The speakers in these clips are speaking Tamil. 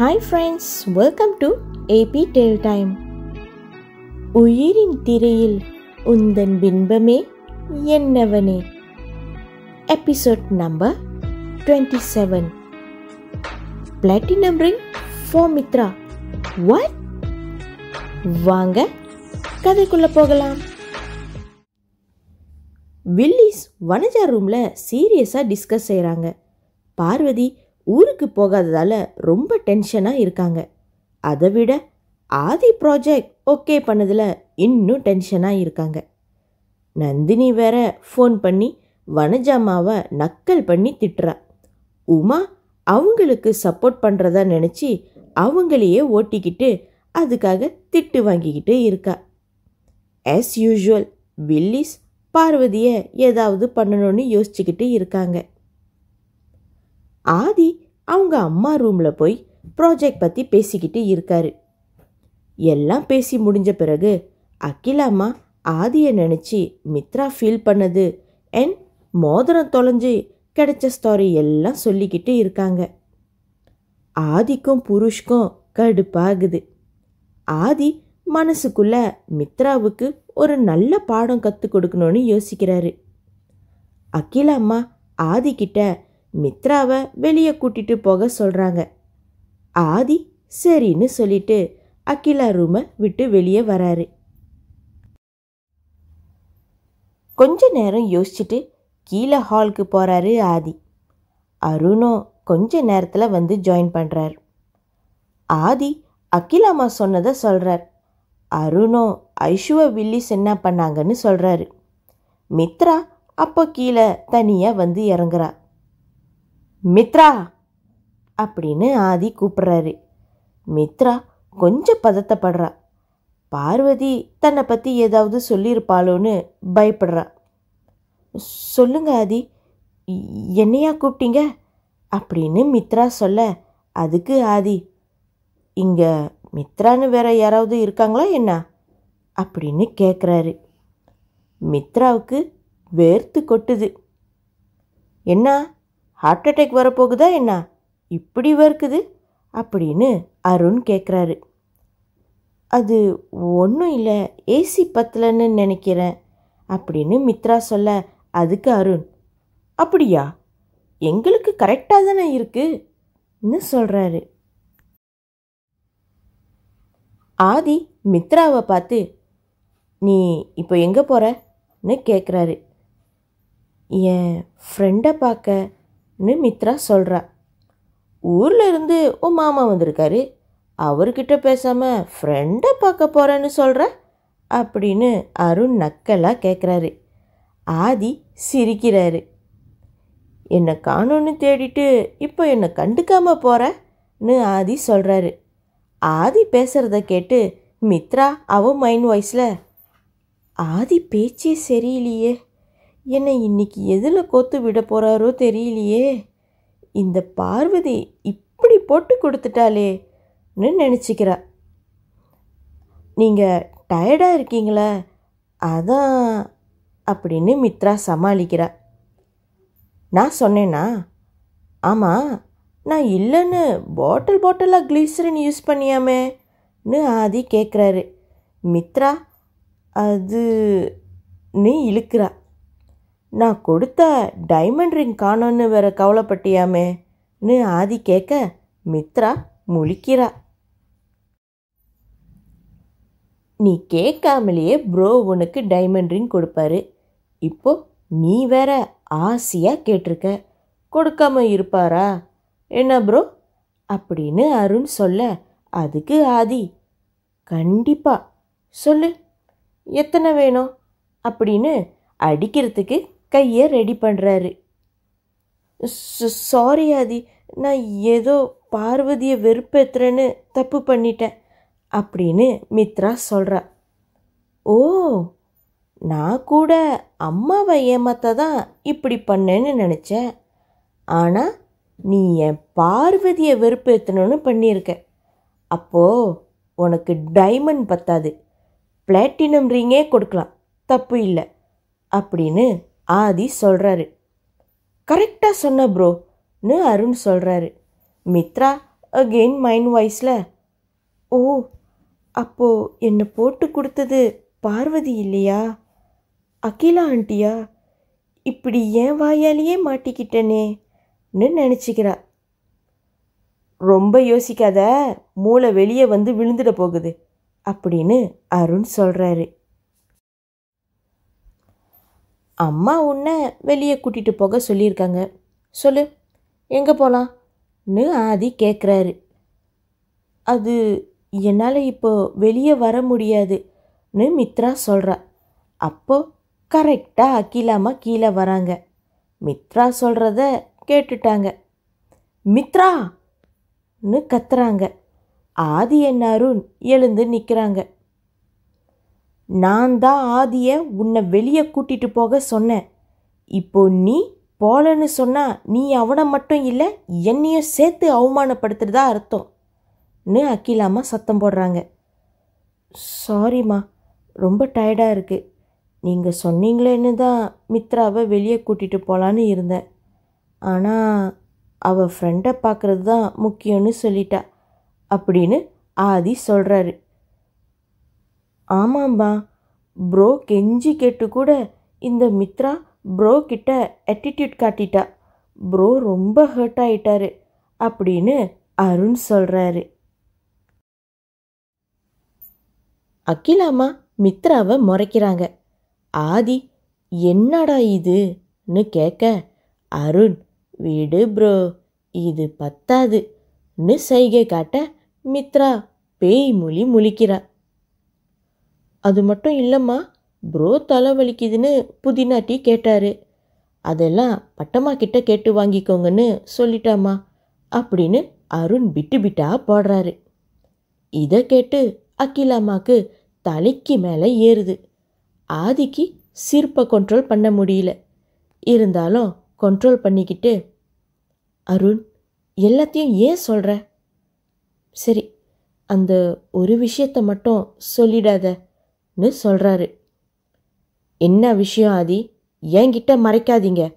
hi friends welcome to AB tale time உயிரின் திரையில் உந்தன் பின்பமே என்னவனே episode number twenty seven platinum ring for Mithra what வாங்க கதைக்குள்ளே போகலாம் வில்லிஸ் வனஜா ரூமில் சீரியஸாக டிஸ்கஸ் செய்கிறாங்க பார்வதி ஊருக்கு போகாததால் ரொம்ப டென்ஷனாக இருக்காங்க அதை விட ஆதி ப்ராஜெக்ட் ஓகே பண்ணதில் இன்னும் டென்ஷனாக இருக்காங்க நந்தினி வேற ஃபோன் பண்ணி வனஜாமாவை நக்கல் பண்ணி திட்டுறா உமா அவங்களுக்கு சப்போர்ட் பண்ணுறதா நினச்சி அவங்களையே ஓட்டிக்கிட்டு அதுக்காக திட்டு வாங்கிக்கிட்டு இருக்கா ஆஸ் யூஷுவல் வில்லிஸ் பார்வதியை ஏதாவது பண்ணணும்னு யோசிச்சுக்கிட்டு இருக்காங்க ஆதி அவங்க அம்மா ரூமில் போய் ப்ராஜெக்ட் பற்றி பேசிக்கிட்டு இருக்காரு எல்லாம் பேசி முடிஞ்ச பிறகு அக்கிலாமா ஆதியை நினச்சி மித்ரா ஃபீல் பண்ணது என் மோதிரம் தொலைஞ்சு கிடைச்ச ஸ்டோரி எல்லாம் சொல்லிக்கிட்டு இருக்காங்க ஆதிக்கும் புருஷ்க்கும் கடுப்பாகுது ஆதி மனசுக்குள்ள மித்ராவுக்கு ஒரு நல்ல பாடம் கற்றுக் கொடுக்கணும்னு யோசிக்கிறாரு அகில அம்மா ஆதிக்கிட்ட மித்ராவை வெளியே கூட்டிகிட்டு போக சொல்கிறாங்க ஆதி சரின்னு சொல்லிட்டு அகிலா ரூமை விட்டு வெளியே வராரு கொஞ்ச நேரம் யோசிச்சுட்டு கீழே ஹாலுக்கு போகிறாரு ஆதி அருணும் கொஞ்ச நேரத்தில் வந்து ஜாயின் பண்ணுறார் ஆதி அக்கிலாமா சொன்னதை சொல்கிறார் அருணும் ஐஸ்வா வில்லிஸ் என்ன பண்ணாங்கன்னு சொல்கிறாரு மித்ரா அப்போ கீழே தனியாக வந்து இறங்குறா மித்ரா அப்படின்னு ஆதி கூப்பிட்றாரு மித்ரா கொஞ்சம் பதத்தப்படுறா பார்வதி தன்னை பற்றி ஏதாவது சொல்லியிருப்பாளோன்னு பயப்படுறா சொல்லுங்க ஆதி என்னையா கூப்பிட்டீங்க அப்படின்னு மித்ரா சொல்ல அதுக்கு ஆதி இங்கே மித்ரான்னு வேற யாராவது இருக்காங்களா என்ன அப்படின்னு கேட்குறாரு மித்ராவுக்கு வேர்த்து கொட்டுது என்ன ஹார்ட் அட்டேக் வரப்போகுதா என்ன இப்படி வறுக்குது அப்படின்னு அருண் கேட்குறாரு அது ஒன்றும் இல்லை ஏசி பத்தலன்னு நினைக்கிறேன் அப்படின்னு மித்ரா சொல்ல அதுக்கு அருண் அப்படியா எங்களுக்கு கரெக்டாக தானே இருக்குன்னு சொல்கிறாரு ஆதி மித்ராவை பார்த்து நீ இப்போ எங்கே போகிறன்னு கேட்குறாரு என் ஃப்ரெண்டை பார்க்க ன்னு மித்ரா சொல்கிறா ஊரில் இருந்து உன் மாமா வந்திருக்காரு அவர்கிட்ட பேசாமல் ஃப்ரெண்டை பார்க்க போகிறேன்னு சொல்கிற அப்படின்னு அருண் நக்கலாக கேட்குறாரு ஆதி சிரிக்கிறாரு என்னை காணோன்னு தேடிட்டு இப்போ என்னை கண்டுக்காமல் போகிறன்னு ஆதி சொல்கிறாரு ஆதி பேசுகிறத கேட்டு மித்ரா அவன் மைண்ட் வாய்ஸில் ஆதி பேச்சே சரியில்லையே என்னை இன்னைக்கு எதில் கோத்து விட போகிறாரோ தெரியலையே இந்த பார்வதி இப்படி போட்டு கொடுத்துட்டாளேன்னு நினச்சிக்கிறா நீங்கள் டயர்டாக இருக்கீங்களா அதான் அப்படின்னு மித்ரா சமாளிக்கிறா நான் சொன்னேன்னா ஆமாம் நான் இல்லைன்னு பாட்டில் பாட்டிலாக க்ளீசரின் யூஸ் பண்ணியாமேன்னு ஆதி கேட்குறாரு மித்ரா அது நீ இழுக்கிறா நான் கொடுத்த டைமண்ட் ரிங் காணோன்னு வேற கவலைப்பட்டியாமேன்னு ஆதி கேட்க மித்ரா முழிக்கிறா நீ கேட்காமலேயே ப்ரோ உனக்கு டைமண்ட் ரிங் கொடுப்பாரு இப்போ நீ வேற ஆசையாக கேட்டிருக்க கொடுக்காம இருப்பாரா என்ன ப்ரோ அப்படின்னு அருண் சொல்ல அதுக்கு ஆதி கண்டிப்பாக சொல்லு எத்தனை வேணும் அப்படின்னு அடிக்கிறதுக்கு கையை ரெடி பண்ணுறாரு சாரி ஆதி நான் ஏதோ பார்வதியை வெறுப்பேற்றுறேன்னு தப்பு பண்ணிட்டேன் அப்படின்னு மித்ரா சொல்கிறா ஓ நான் கூட அம்மாவை ஏமாத்த தான் இப்படி பண்ணேன்னு நினச்சேன் ஆனால் நீ என் பார்வதியை வெறுப்பேற்றணும்னு பண்ணியிருக்க அப்போது உனக்கு டைமண்ட் பத்தாது பிளாட்டினம் ரிங்கே கொடுக்கலாம் தப்பு இல்லை அப்படின்னு ஆதி சொல்கிறாரு கரெக்டாக சொன்ன ப்ரோன்னு அருண் சொல்கிறாரு மித்ரா அகெயின் மைண்ட் வாய்ஸில் ஓ அப்போது என்னை போட்டு கொடுத்தது பார்வதி இல்லையா அகிலா ஆண்டியா இப்படி ஏன் வாயாலேயே மாட்டிக்கிட்டனேன்னு நினச்சிக்கிறா ரொம்ப யோசிக்காத மூளை வெளியே வந்து விழுந்துட போகுது அப்படின்னு அருண் சொல்கிறாரு அம்மா உன்னை வெளியே கூட்டிகிட்டு போக சொல்லியிருக்காங்க சொல்லு எங்கே போகலாம்னு ஆதி கேட்குறாரு அது என்னால் இப்போ வெளியே வர முடியாதுன்னு மித்ரா சொல்கிறா அப்போ கரெக்டாக அகிலாமா கீழே வராங்க மித்ரா சொல்கிறத கேட்டுட்டாங்க மித்ரான்னு கத்துறாங்க ஆதி என்னாரும் எழுந்து நிற்கிறாங்க நான் தான் ஆதிய உன்னை வெளியே கூட்டிகிட்டு போக சொன்னேன் இப்போ நீ போலன்னு சொன்னால் நீ அவனை மட்டும் இல்லை என்னையும் சேர்த்து அவமானப்படுத்துறதா அர்த்தம்னு அக்கிலாமா சத்தம் போடுறாங்க சாரிம்மா ரொம்ப டயர்டாக இருக்குது நீங்கள் சொன்னீங்களேன்னு தான் மித்ராவை வெளியே கூட்டிகிட்டு போகலான்னு இருந்தேன் ஆனால் அவள் ஃப்ரெண்டை பார்க்குறது தான் முக்கியம்னு சொல்லிட்டா அப்படின்னு ஆதி சொல்கிறாரு ஆமாம்பா ப்ரோ கெஞ்சி கேட்டு கூட இந்த மித்ரா ப்ரோ கிட்ட ஆட்டிடியூட் காட்டிட்டா ப்ரோ ரொம்ப ஹர்ட் ஆயிட்டாரு அப்படின்னு அருண் சொல்கிறாரு அக்கிலாமா மித்ராவை முறைக்கிறாங்க ஆதி என்னடா இதுன்னு கேட்க அருண் விடு ப்ரோ இது பத்தாதுன்னு சைகை காட்ட மித்ரா பேய் மொழி முழிக்கிறா அது மட்டும் இல்லைம்மா ப்ரோ தலை வலிக்குதுன்னு புதினா டீ கேட்டார் அதெல்லாம் பட்டம்மா கிட்ட கேட்டு வாங்கிக்கோங்கன்னு சொல்லிட்டாம்மா அப்படின்னு அருண் பிட்டு பிட்டா போடுறாரு இதை கேட்டு அக்கிலாமாக்கு தலைக்கு மேலே ஏறுது ஆதிக்கு சிற்பை கண்ட்ரோல் பண்ண முடியல இருந்தாலும் கண்ட்ரோல் பண்ணிக்கிட்டு அருண் எல்லாத்தையும் ஏன் சொல்கிற சரி அந்த ஒரு விஷயத்தை மட்டும் சொல்லிடாத ன்னு சொல்கிறாரு என்ன விஷயம் ஆதி என்கிட்ட மறைக்காதீங்கன்னு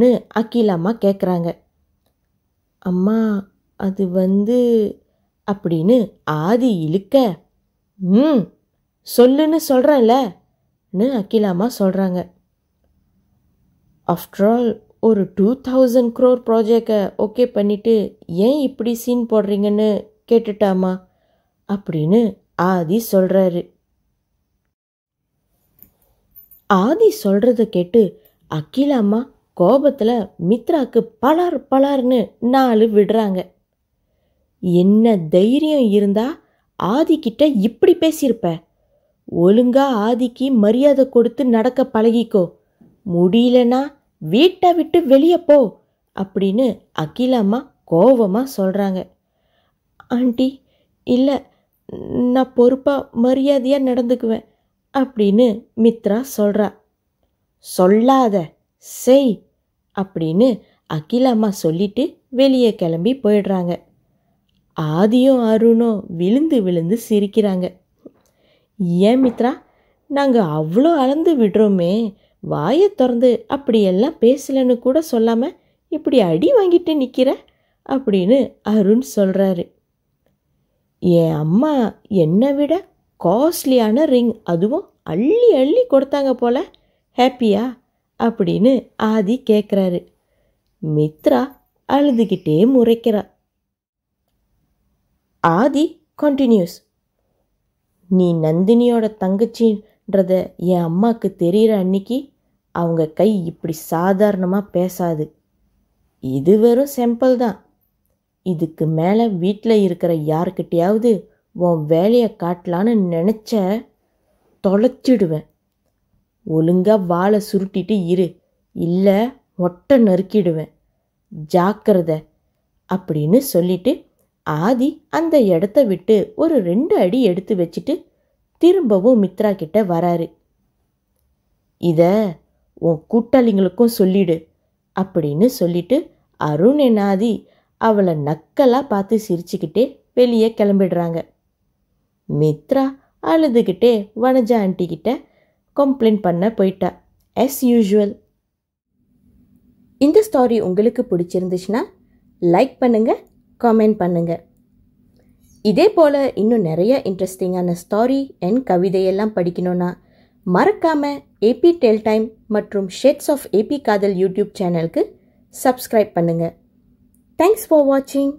ன்னு அக்கீல் அம்மா கேட்குறாங்க அம்மா அது வந்து அப்படின்னு ஆதி இழுக்க ம் சொல்லுன்னு சொல்கிறேன்லன்னு ன்னு அக்கீலாமா சொல்கிறாங்க ஆஃப்டர் ஆல் ஒரு டூ தௌசண்ட் க்ரோர் ப்ராஜெக்டை ஓகே பண்ணிவிட்டு ஏன் இப்படி சீன் போடுறீங்கன்னு கேட்டுட்டாமா அப்படின்னு ஆதி சொல்கிறாரு ஆதி சொல்கிறத கேட்டு அகில அம்மா கோபத்தில் மித்ராக்கு பலார் பலார்னு நாலு விடுறாங்க என்ன தைரியம் இருந்தா ஆதிக்கிட்ட இப்படி பேசியிருப்ப ஒழுங்கா ஆதிக்கு மரியாதை கொடுத்து நடக்க பழகிக்கோ முடியலனா வீட்டை விட்டு வெளியே போ அப்படின்னு அகிலாம்மா கோபமாக சொல்கிறாங்க ஆண்டி இல்லை நான் பொறுப்பாக மரியாதையாக நடந்துக்குவேன் அப்படின்னு மித்ரா சொல்கிறா சொல்லாத செய் அப்படின்னு அகிலாமா சொல்லிட்டு வெளியே கிளம்பி போயிடுறாங்க ஆதியும் அருணும் விழுந்து விழுந்து சிரிக்கிறாங்க ஏன் மித்ரா நாங்கள் அவ்வளோ அளந்து விடுறோமே வாயை திறந்து அப்படியெல்லாம் பேசலன்னு கூட சொல்லாமல் இப்படி அடி வாங்கிட்டு நிற்கிற அப்படின்னு அருண் சொல்கிறாரு என் அம்மா என்னை விட காஸ்ட்லியான ரிங் அதுவும் அள்ளி அள்ளி கொடுத்தாங்க போல் ஹாப்பியா அப்படின்னு ஆதி கேட்குறாரு மித்ரா அழுதுகிட்டே முறைக்கிறா ஆதி கண்டினியூஸ் நீ நந்தினியோட தங்கச்சின்றத என் அம்மாவுக்கு தெரிகிற அன்னைக்கு அவங்க கை இப்படி சாதாரணமாக பேசாது இது வெறும் செம்பிள் தான் இதுக்கு மேலே வீட்டில் இருக்கிற யாருக்கிட்டையாவது உன் வேலையை காட்டலான்னு நினச்ச தொலைச்சிடுவேன் ஒழுங்காக வாழை சுருட்டிட்டு இரு இல்லை ஒட்டை நறுக்கிடுவேன் ஜாக்கிரத அப்படின்னு சொல்லிட்டு ஆதி அந்த இடத்த விட்டு ஒரு ரெண்டு அடி எடுத்து வச்சுட்டு திரும்பவும் மித்ரா கிட்ட வராரு இத உன் கூட்டாளிங்களுக்கும் சொல்லிடு அப்படின்னு சொல்லிட்டு அருண் என்னாதி அவளை நக்கலாக பார்த்து சிரிச்சுக்கிட்டே வெளியே கிளம்பிடுறாங்க மித்ரா அழுதுகிட்டே வனஜா ஆண்டிக்கிட்ட கம்ப்ளைண்ட் பண்ண போயிட்டா எஸ் யூஷுவல் இந்த ஸ்டாரி உங்களுக்கு பிடிச்சிருந்துச்சுன்னா லைக் பண்ணுங்கள் கமெண்ட் பண்ணுங்கள் இதே போல் இன்னும் நிறைய இன்ட்ரெஸ்டிங்கான ஸ்டாரி அண்ட் கவிதையெல்லாம் படிக்கணும்னா மறக்காமல் ஏபி டெல் டைம் மற்றும் shades of AB Kadhal YouTube சேனலுக்கு சப்ஸ்கிரைப் பண்ணுங்கள் தேங்க்ஸ் ஃபார் வாட்சிங்